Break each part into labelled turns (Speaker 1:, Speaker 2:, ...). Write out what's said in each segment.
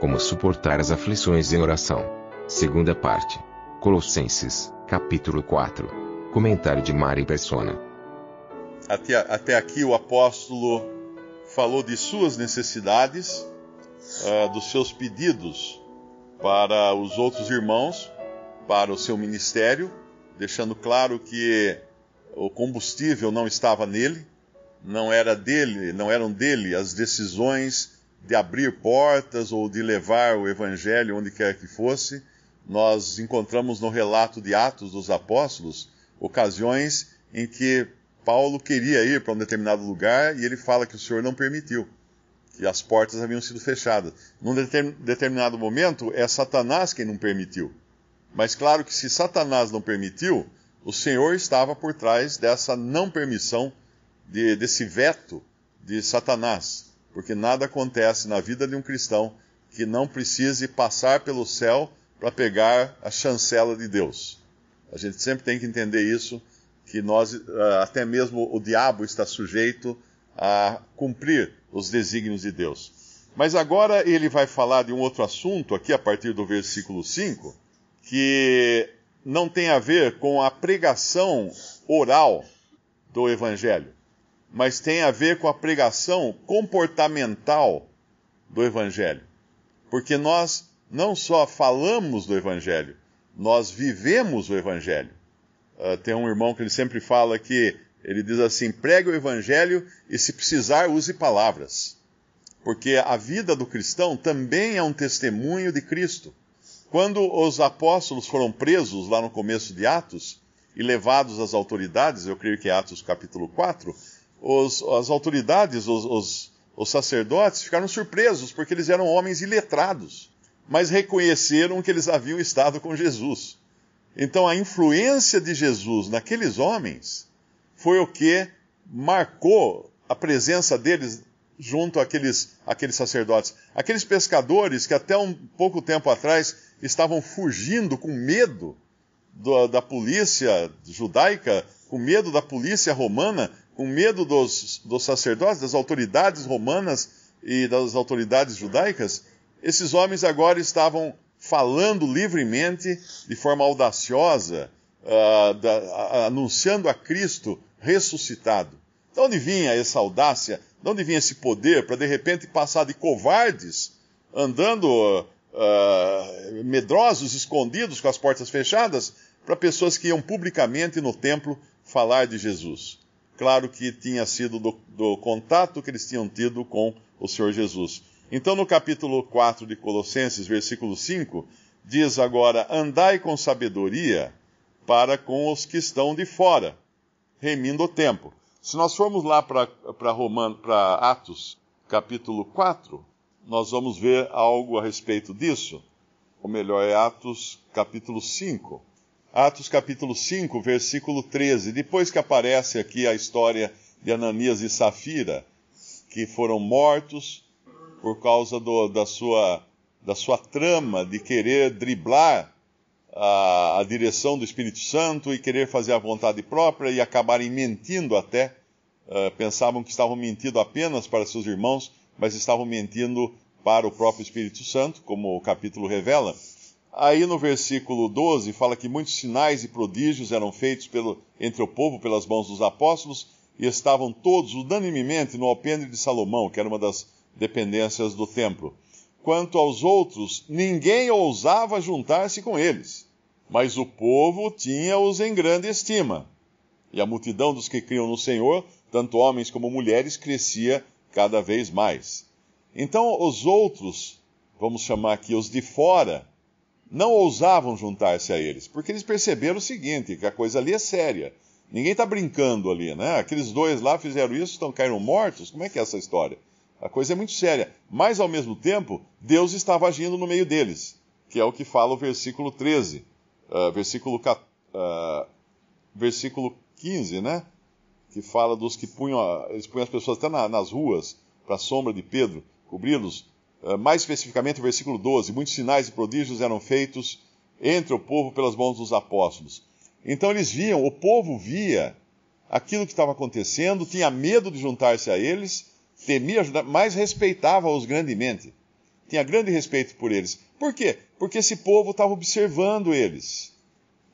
Speaker 1: Como suportar as aflições em oração. Segunda parte. Colossenses, capítulo 4. Comentário de Mari Persona. Até, até aqui o apóstolo falou de suas necessidades, uh, dos seus pedidos para os outros irmãos, para o seu ministério, deixando claro que o combustível não estava nele, não era dele, não eram dele as decisões de abrir portas ou de levar o evangelho onde quer que fosse, nós encontramos no relato de Atos dos Apóstolos ocasiões em que Paulo queria ir para um determinado lugar e ele fala que o Senhor não permitiu, que as portas haviam sido fechadas. Num determinado momento, é Satanás quem não permitiu. Mas claro que se Satanás não permitiu, o Senhor estava por trás dessa não permissão, de, desse veto de Satanás porque nada acontece na vida de um cristão que não precise passar pelo céu para pegar a chancela de Deus. A gente sempre tem que entender isso, que nós, ah, até mesmo o diabo está sujeito a cumprir os desígnios de Deus. Mas agora ele vai falar de um outro assunto, aqui a partir do versículo 5, que não tem a ver com a pregação oral do Evangelho mas tem a ver com a pregação comportamental do Evangelho. Porque nós não só falamos do Evangelho, nós vivemos o Evangelho. Uh, tem um irmão que ele sempre fala que ele diz assim: pregue o Evangelho e, se precisar, use palavras. Porque a vida do cristão também é um testemunho de Cristo. Quando os apóstolos foram presos lá no começo de Atos e levados às autoridades, eu creio que é Atos capítulo 4, os, as autoridades, os, os, os sacerdotes, ficaram surpresos, porque eles eram homens iletrados, mas reconheceram que eles haviam estado com Jesus. Então a influência de Jesus naqueles homens foi o que marcou a presença deles junto àqueles, àqueles sacerdotes. Aqueles pescadores que até um pouco tempo atrás estavam fugindo com medo do, da polícia judaica, com medo da polícia romana, com medo dos, dos sacerdotes, das autoridades romanas e das autoridades judaicas, esses homens agora estavam falando livremente, de forma audaciosa, uh, da, anunciando a Cristo ressuscitado. De onde vinha essa audácia? De onde vinha esse poder para de repente passar de covardes, andando uh, medrosos, escondidos, com as portas fechadas, para pessoas que iam publicamente no templo falar de Jesus? claro que tinha sido do, do contato que eles tinham tido com o Senhor Jesus. Então, no capítulo 4 de Colossenses, versículo 5, diz agora: Andai com sabedoria para com os que estão de fora, remindo o tempo. Se nós formos lá para Atos, capítulo 4, nós vamos ver algo a respeito disso. Ou melhor, é Atos, capítulo 5. Atos capítulo 5, versículo 13. Depois que aparece aqui a história de Ananias e Safira, que foram mortos por causa do, da, sua, da sua trama de querer driblar a, a, direção do Espírito Santo e querer fazer a vontade própria e acabarem mentindo até. Uh, pensavam que estavam mentindo apenas para seus irmãos, mas estavam mentindo para o próprio Espírito Santo, como o capítulo revela. Aí no versículo 12 fala que muitos sinais e prodígios eram feitos pelo, entre o povo pelas mãos dos apóstolos e estavam todos unanimemente no alpendre de Salomão, que era uma das dependências do templo. Quanto aos outros, ninguém ousava juntar-se com eles, mas o povo tinha-os em grande estima. E a multidão dos que criam no Senhor, tanto homens como mulheres, crescia cada vez mais. Então os outros, vamos chamar aqui os de fora, não ousavam juntar-se a eles, porque eles perceberam o seguinte: que a coisa ali é séria. Ninguém está brincando ali, né? Aqueles dois lá fizeram isso, estão caindo mortos. Como é que é essa história? A coisa é muito séria. Mas, ao mesmo tempo, Deus estava agindo no meio deles, que é o que fala o versículo 13, uh, ah, versículo, uh, versículo 15, né? Que fala dos que punham, eles punham as pessoas até na, nas ruas, para a sombra de Pedro, cobri-los eh, mais especificamente o versículo 12: Muitos sinais e prodígios eram feitos entre o povo pelas mãos dos apóstolos. Então eles viam, o povo via aquilo que estava acontecendo, tinha medo de juntar-se a eles, temia ajudar, mas respeitava-os grandemente. Tinha grande respeito por eles. Por quê? Porque esse povo estava observando eles.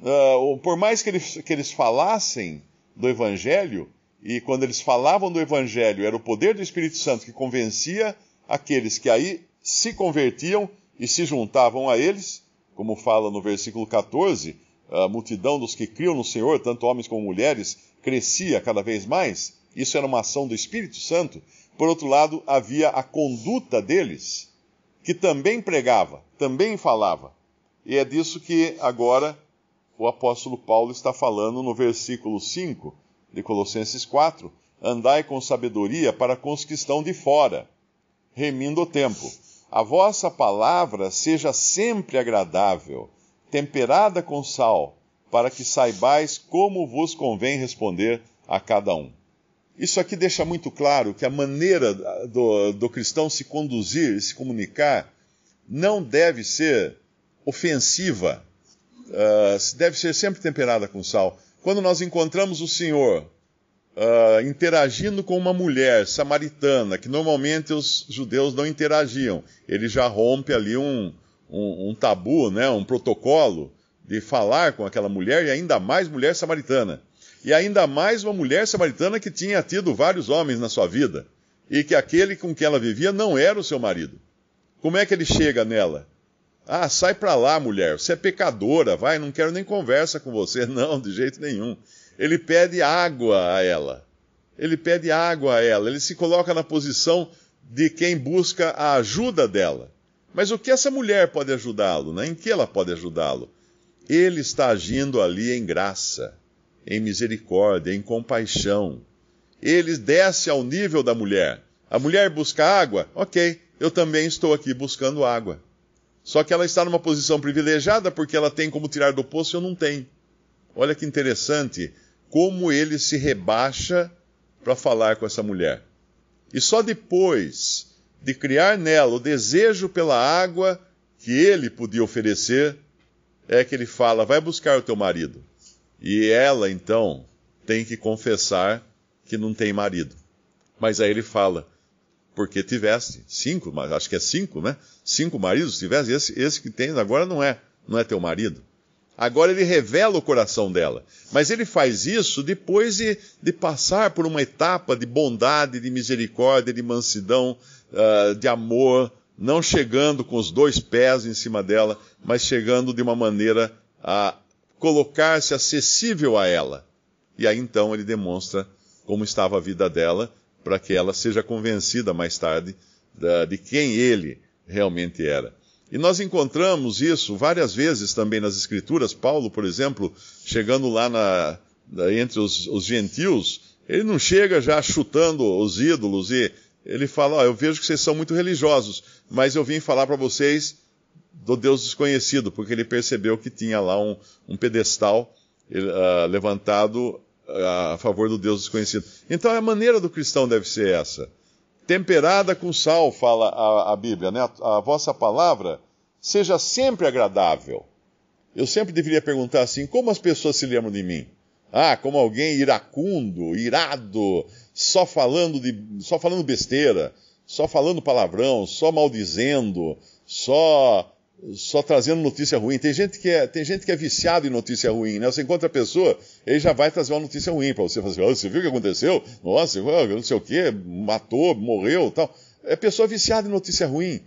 Speaker 1: Uh, por mais que eles, que eles falassem do Evangelho, e quando eles falavam do Evangelho, era o poder do Espírito Santo que convencia aqueles que aí se convertiam e se juntavam a eles, como fala no versículo 14, a multidão dos que criam no Senhor, tanto homens como mulheres, crescia cada vez mais. Isso era uma ação do Espírito Santo. Por outro lado, havia a conduta deles, que também pregava, também falava. E é disso que agora o apóstolo Paulo está falando no versículo 5 de Colossenses 4: Andai com sabedoria para com os que estão de fora remindo o tempo. A vossa palavra seja sempre agradável, temperada com sal, para que saibais como vos convém responder a cada um. Isso aqui deixa muito claro que a maneira do, do cristão se conduzir, se comunicar, não deve ser ofensiva, uh, deve ser sempre temperada com sal. Quando nós encontramos o Senhor uh, interagindo com uma mulher samaritana, que normalmente os judeus não interagiam, ele já rompe ali um, um, um tabu, né, um protocolo de falar com aquela mulher e ainda mais mulher samaritana. E ainda mais uma mulher samaritana que tinha tido vários homens na sua vida e que aquele com quem ela vivia não era o seu marido. Como é que ele chega nela? Ah, sai para lá, mulher, você é pecadora, vai, não quero nem conversa com você. Não, de jeito nenhum. Ele pede água a ela. Ele pede água a ela. Ele se coloca na posição de quem busca a ajuda dela. Mas o que essa mulher pode ajudá-lo? Né? Em que ela pode ajudá-lo? Ele está agindo ali em graça, em misericórdia, em compaixão. Ele desce ao nível da mulher. A mulher busca água? Ok, eu também estou aqui buscando água. Só que ela está numa posição privilegiada porque ela tem como tirar do poço e eu não tenho. Olha que interessante como ele se rebaixa para falar com essa mulher. E só depois de criar nela o desejo pela água que ele podia oferecer, é que ele fala: vai buscar o teu marido. E ela, então, tem que confessar que não tem marido. Mas aí ele fala: porque tiveste cinco, acho que é cinco, né? Cinco maridos tiveste, esse, esse que tens agora não é, não é teu marido. Agora ele revela o coração dela. Mas ele faz isso depois de, de passar por uma etapa de bondade, de misericórdia, de mansidão, uh, de amor, não chegando com os dois pés em cima dela, mas chegando de uma maneira a colocar-se acessível a ela. E aí então ele demonstra como estava a vida dela, para que ela seja convencida mais tarde de quem ele realmente era. E nós encontramos isso várias vezes também nas Escrituras. Paulo, por exemplo, chegando lá na, na, entre os, os, gentios, ele não chega já chutando os ídolos e ele fala: oh, Eu vejo que vocês são muito religiosos, mas eu vim falar para vocês do Deus desconhecido, porque ele percebeu que tinha lá um, um pedestal uh, levantado uh, a favor do Deus desconhecido. Então a maneira do cristão deve ser essa temperada com sal, fala a, a Bíblia, né? A, a, vossa palavra seja sempre agradável. Eu sempre deveria perguntar assim: como as pessoas se lembram de mim? Ah, como alguém iracundo, irado, só falando, de, só falando besteira, só falando palavrão, só maldizendo, só só trazendo notícia ruim. Tem gente que é, tem gente que é viciado em notícia ruim, né? Você encontra a pessoa, ele já vai trazer uma notícia ruim para você. Fazer, oh, assim, você viu o que aconteceu? Nossa, não sei o que, matou, morreu, tal. É pessoa viciada em notícia ruim.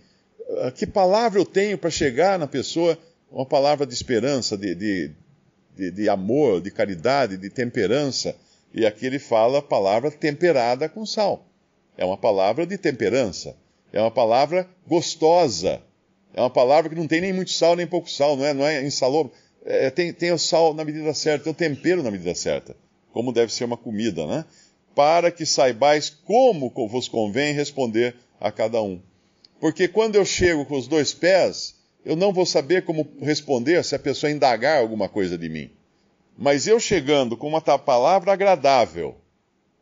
Speaker 1: Ah, que palavra eu tenho para chegar na pessoa? Uma palavra de esperança, de, de, de, de amor, de caridade, de temperança. E aqui ele fala a palavra temperada com sal. É uma palavra de temperança. É uma palavra gostosa é uma palavra que não tem nem muito sal nem pouco sal, não é? Não é insalubre. É, tem, tem o sal na medida certa, tem o tempero na medida certa, como deve ser uma comida, né? Para que saibais como vos convém responder a cada um. Porque quando eu chego com os dois pés, eu não vou saber como responder se a pessoa indagar alguma coisa de mim. Mas eu chegando com uma palavra agradável,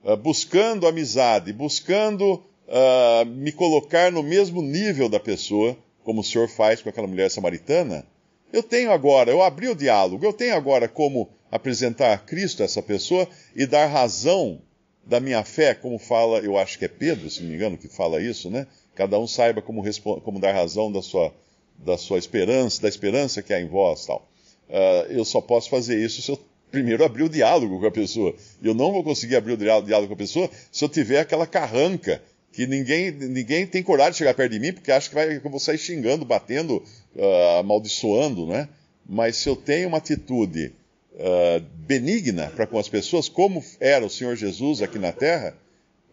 Speaker 1: eh, buscando amizade, buscando uh, me colocar no mesmo nível da pessoa, como o Senhor faz com aquela mulher samaritana, eu tenho agora, eu abri o diálogo, eu tenho agora como apresentar a Cristo a essa pessoa e dar razão da minha fé, como fala, eu acho que é Pedro, se não me engano, que fala isso, né? Cada um saiba como, como dar razão da sua, da sua esperança, da esperança que há em vós, tal. Uh, eu só posso fazer isso se eu primeiro abrir o diálogo com a pessoa. Eu não vou conseguir abrir o diálogo com a pessoa se eu tiver aquela carranca que ninguém, ninguém tem coragem de chegar perto de mim, porque acha que, vai, que eu vou sair xingando, batendo, uh, amaldiçoando, né? Mas se eu tenho uma atitude uh, benigna para com as pessoas, como era o Senhor Jesus aqui na Terra,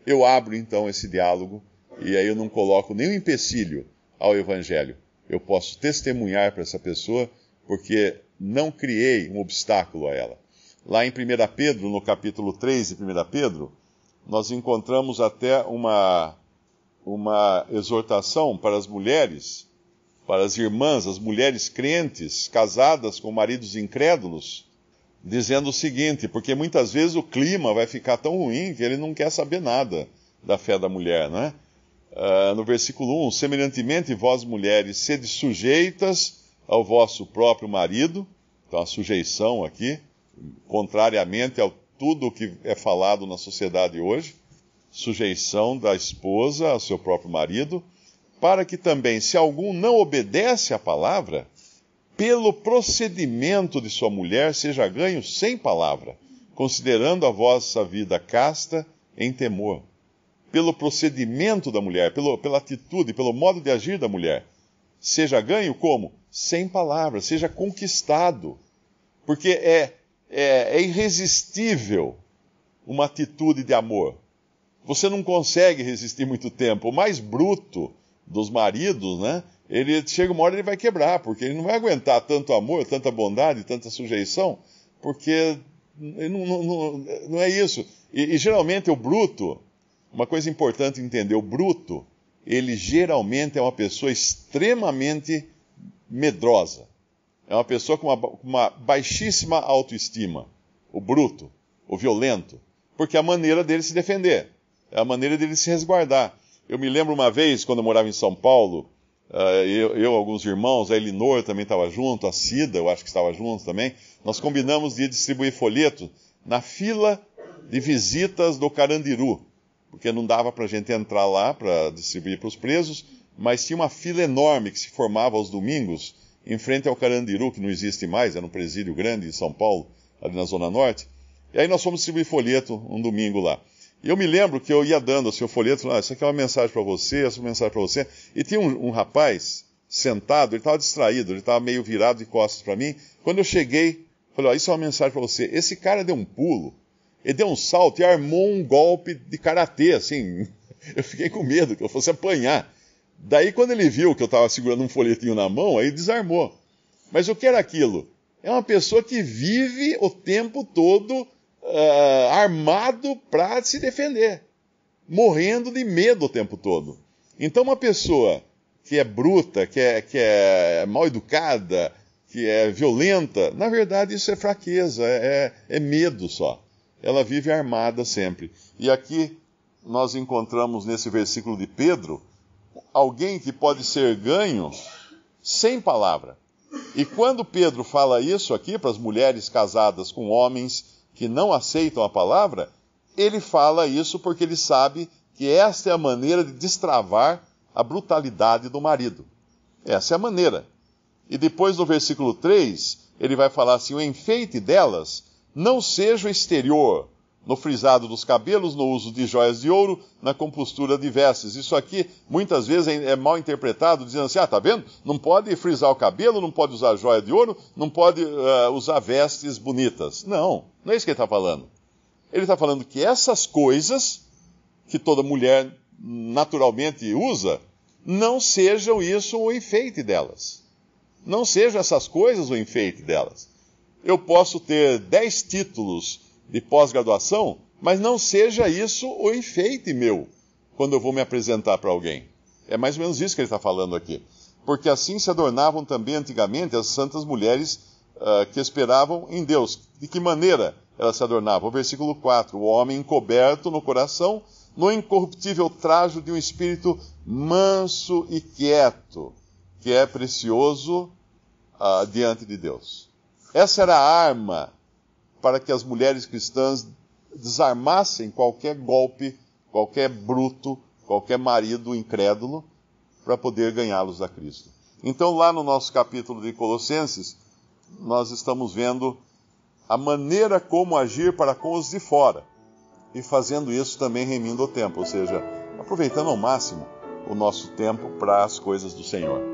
Speaker 1: eu abro então esse diálogo e aí eu não coloco nenhum empecilho ao Evangelho. Eu posso testemunhar para essa pessoa, porque não criei um obstáculo a ela. Lá em 1 Pedro, no capítulo 3 de 1 Pedro, nós encontramos até uma, uma exortação para as mulheres, para as irmãs, as mulheres crentes, casadas com maridos incrédulos, dizendo o seguinte: porque muitas vezes o clima vai ficar tão ruim que ele não quer saber nada da fé da mulher, né? Uh, no versículo 1: Semelhantemente, vós mulheres, sede sujeitas ao vosso próprio marido, então a sujeição aqui, contrariamente ao tudo o que é falado na sociedade hoje, sujeição da esposa ao seu próprio marido, para que também, se algum não obedece à palavra, pelo procedimento de sua mulher seja ganho sem palavra, considerando a vossa vida casta em temor. Pelo procedimento da mulher, pelo, pela atitude, pelo modo de agir da mulher, seja ganho como? Sem palavra, seja conquistado. Porque é é, é irresistível uma atitude de amor. Você não consegue resistir muito tempo. O mais bruto dos maridos, né? Ele chega uma hora ele vai quebrar, porque ele não vai aguentar tanto amor, tanta bondade, tanta sujeição, porque não, não, não é isso. E, e geralmente o bruto, uma coisa importante entender, o bruto, ele geralmente é uma pessoa extremamente medrosa. É uma pessoa com uma, uma baixíssima autoestima, o bruto, o violento, porque é a maneira dele se defender, é a maneira dele se resguardar. Eu me lembro uma vez, quando eu morava em São Paulo, eh, eu, e alguns irmãos, a Elinor também estava junto, a Cida, eu acho que estava junto também, nós combinamos de distribuir folheto na fila de visitas do Carandiru, porque não dava para a gente entrar lá para distribuir para os presos, mas tinha uma fila enorme que se formava aos domingos em frente ao Carandiru, que não existe mais, era um presídio grande em São Paulo, ali na Zona Norte. E aí nós fomos distribuir folheto um domingo lá. E eu me lembro que eu ia dando assim, o folheto, ah, isso aqui é uma mensagem para você, essa é uma mensagem para você. E tinha um, um rapaz sentado, ele estava distraído, ele estava meio virado de costas para mim. Quando eu cheguei, falei, ah, isso é uma mensagem para você. Esse cara deu um pulo, ele deu um salto e armou um golpe de karatê, assim. Eu fiquei com medo que eu fosse apanhar. Daí, quando ele viu que eu estava segurando um folhetinho na mão, aí desarmou. Mas o que era aquilo? É uma pessoa que vive o tempo todo uh, armado para se defender, morrendo de medo o tempo todo. Então, uma pessoa que é bruta, que é, que é mal educada, que é violenta, na verdade isso é fraqueza, é, é, é medo só. Ela vive armada sempre. E aqui nós encontramos nesse versículo de Pedro alguém que pode ser ganho sem palavra. E quando Pedro fala isso aqui para as mulheres casadas com homens que não aceitam a palavra, ele fala isso porque ele sabe que esta é a maneira de destravar a brutalidade do marido. Essa é a maneira. E depois no versículo 3, ele vai falar assim: o enfeite delas não seja o exterior, no frisado dos cabelos, no uso de joias de ouro, na compostura de vestes. Isso aqui muitas vezes é, é mal interpretado, dizendo assim: ah, tá vendo? Não pode frisar o cabelo, não pode usar joia de ouro, não pode uh, usar vestes bonitas. Não, não é isso que ele está falando. Ele está falando que essas coisas que toda mulher naturalmente usa, não sejam isso o enfeite delas. Não sejam essas coisas o enfeite delas. Eu posso ter dez títulos de pós-graduação, mas não seja isso o enfeite meu quando eu vou me apresentar para alguém. É mais ou menos isso que ele está falando aqui. Porque assim se adornavam também antigamente as santas mulheres uh, que esperavam em Deus. De que maneira elas se adornavam? O versículo 4: O homem encoberto no coração, no incorruptível trajo de um espírito manso e quieto, que é precioso uh, diante de Deus. Essa era a arma para que as mulheres cristãs desarmassem qualquer golpe, qualquer bruto, qualquer marido incrédulo, para poder ganhá-los a Cristo. Então, lá no nosso capítulo de Colossenses, nós estamos vendo a maneira como agir para com os de fora, e fazendo isso também remindo o tempo, ou seja, aproveitando ao máximo o nosso tempo para as coisas do Senhor.